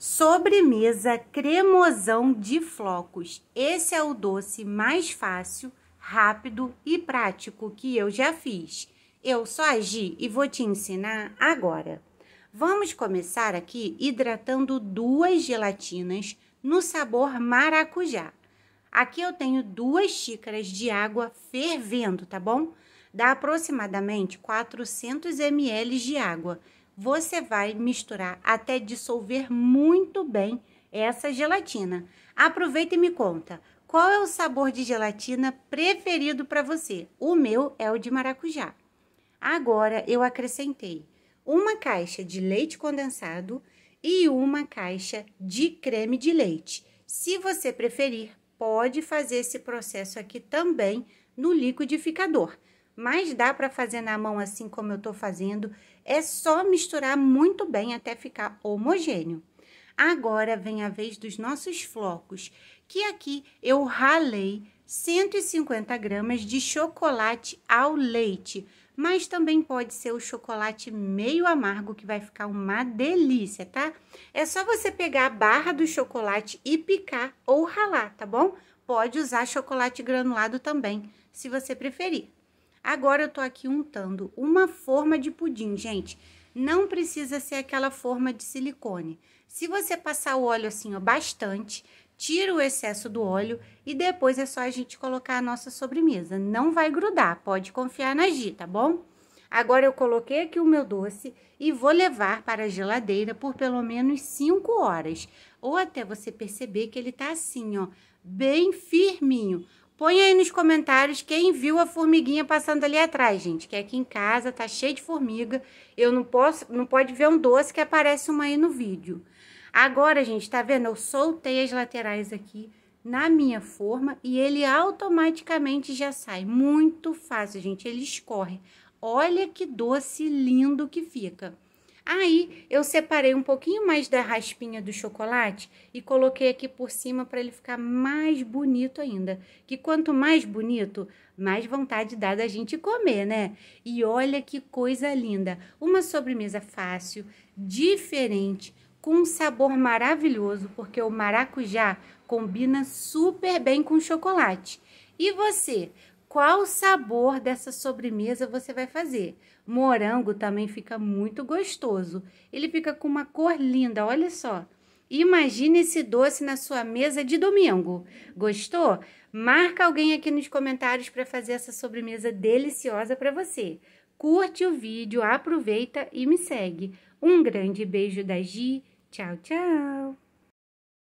Sobremesa cremosão de flocos. Esse é o doce mais fácil, rápido e prático que eu já fiz. Eu só agi e vou te ensinar agora. Vamos começar aqui hidratando duas gelatinas no sabor maracujá. Aqui eu tenho duas xícaras de água fervendo, tá bom? Dá aproximadamente 400 ml de água você vai misturar até dissolver muito bem essa gelatina. Aproveita e me conta, qual é o sabor de gelatina preferido para você? O meu é o de maracujá. Agora eu acrescentei uma caixa de leite condensado e uma caixa de creme de leite. Se você preferir, pode fazer esse processo aqui também no liquidificador mas dá para fazer na mão assim como eu estou fazendo. É só misturar muito bem até ficar homogêneo. Agora vem a vez dos nossos flocos, que aqui eu ralei 150 gramas de chocolate ao leite, mas também pode ser o chocolate meio amargo que vai ficar uma delícia, tá? É só você pegar a barra do chocolate e picar ou ralar, tá bom? Pode usar chocolate granulado também, se você preferir. Agora eu tô aqui untando uma forma de pudim, gente. Não precisa ser aquela forma de silicone. Se você passar o óleo assim, ó, bastante, tira o excesso do óleo e depois é só a gente colocar a nossa sobremesa. Não vai grudar, pode confiar na Gi, tá bom? Agora eu coloquei aqui o meu doce e vou levar para a geladeira por pelo menos 5 horas, ou até você perceber que ele tá assim, ó, bem firminho. Põe aí nos comentários quem viu a formiguinha passando ali atrás, gente. Que aqui em casa tá cheio de formiga. Eu não posso, não pode ver um doce que aparece uma aí no vídeo. Agora, gente, tá vendo? Eu soltei as laterais aqui na minha forma e ele automaticamente já sai. Muito fácil, gente. Ele escorre. Olha que doce lindo que fica. Aí eu separei um pouquinho mais da raspinha do chocolate e coloquei aqui por cima para ele ficar mais bonito ainda. Que quanto mais bonito, mais vontade dá da gente comer, né? E olha que coisa linda! Uma sobremesa fácil, diferente, com um sabor maravilhoso, porque o maracujá combina super bem com chocolate. E você, qual sabor dessa sobremesa você vai fazer. Morango também fica muito gostoso. Ele fica com uma cor linda, olha só. Imagine esse doce na sua mesa de domingo. Gostou? Marca alguém aqui nos comentários para fazer essa sobremesa deliciosa para você. Curte o vídeo, aproveita e me segue. Um grande beijo da Gi. Tchau, tchau!